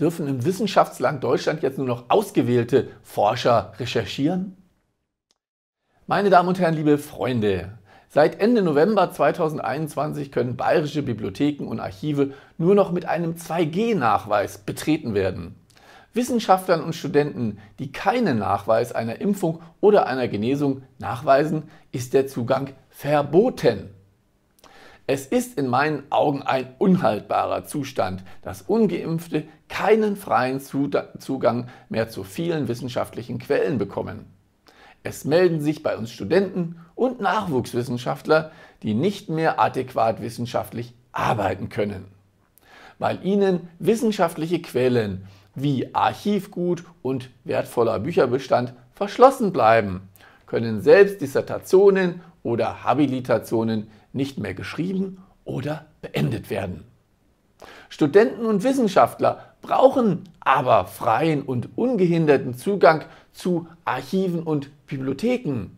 Dürfen im Wissenschaftsland Deutschland jetzt nur noch ausgewählte Forscher recherchieren? Meine Damen und Herren, liebe Freunde, seit Ende November 2021 können bayerische Bibliotheken und Archive nur noch mit einem 2G-Nachweis betreten werden. Wissenschaftlern und Studenten, die keinen Nachweis einer Impfung oder einer Genesung nachweisen, ist der Zugang verboten. Es ist in meinen Augen ein unhaltbarer Zustand, dass ungeimpfte keinen freien Zugang mehr zu vielen wissenschaftlichen Quellen bekommen. Es melden sich bei uns Studenten und Nachwuchswissenschaftler, die nicht mehr adäquat wissenschaftlich arbeiten können, weil ihnen wissenschaftliche Quellen wie Archivgut und wertvoller Bücherbestand verschlossen bleiben, können selbst Dissertationen oder Habilitationen nicht mehr geschrieben oder beendet werden. Studenten und Wissenschaftler brauchen aber freien und ungehinderten Zugang zu Archiven und Bibliotheken.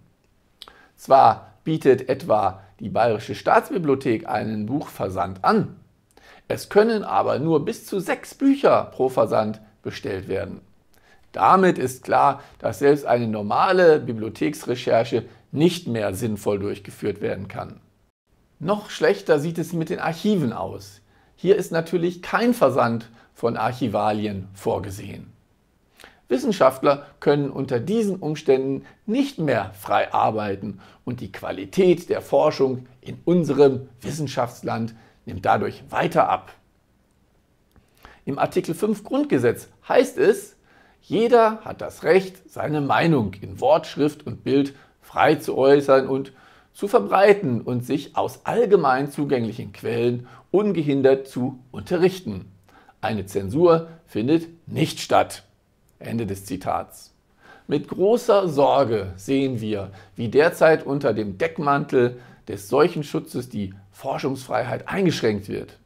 Zwar bietet etwa die Bayerische Staatsbibliothek einen Buchversand an, es können aber nur bis zu sechs Bücher pro Versand bestellt werden. Damit ist klar, dass selbst eine normale Bibliotheksrecherche nicht mehr sinnvoll durchgeführt werden kann. Noch schlechter sieht es mit den Archiven aus. Hier ist natürlich kein Versand von Archivalien vorgesehen. Wissenschaftler können unter diesen Umständen nicht mehr frei arbeiten und die Qualität der Forschung in unserem Wissenschaftsland nimmt dadurch weiter ab. Im Artikel 5 Grundgesetz heißt es, jeder hat das Recht, seine Meinung in Wort, Schrift und Bild frei zu äußern und zu verbreiten und sich aus allgemein zugänglichen Quellen ungehindert zu unterrichten. Eine Zensur findet nicht statt. Ende des Zitats. Mit großer Sorge sehen wir, wie derzeit unter dem Deckmantel des Seuchenschutzes die Forschungsfreiheit eingeschränkt wird.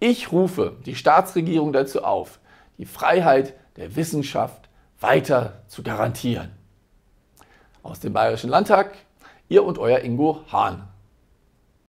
Ich rufe die Staatsregierung dazu auf, die Freiheit der Wissenschaft weiter zu garantieren aus dem Bayerischen Landtag. Ihr und euer Ingo Hahn.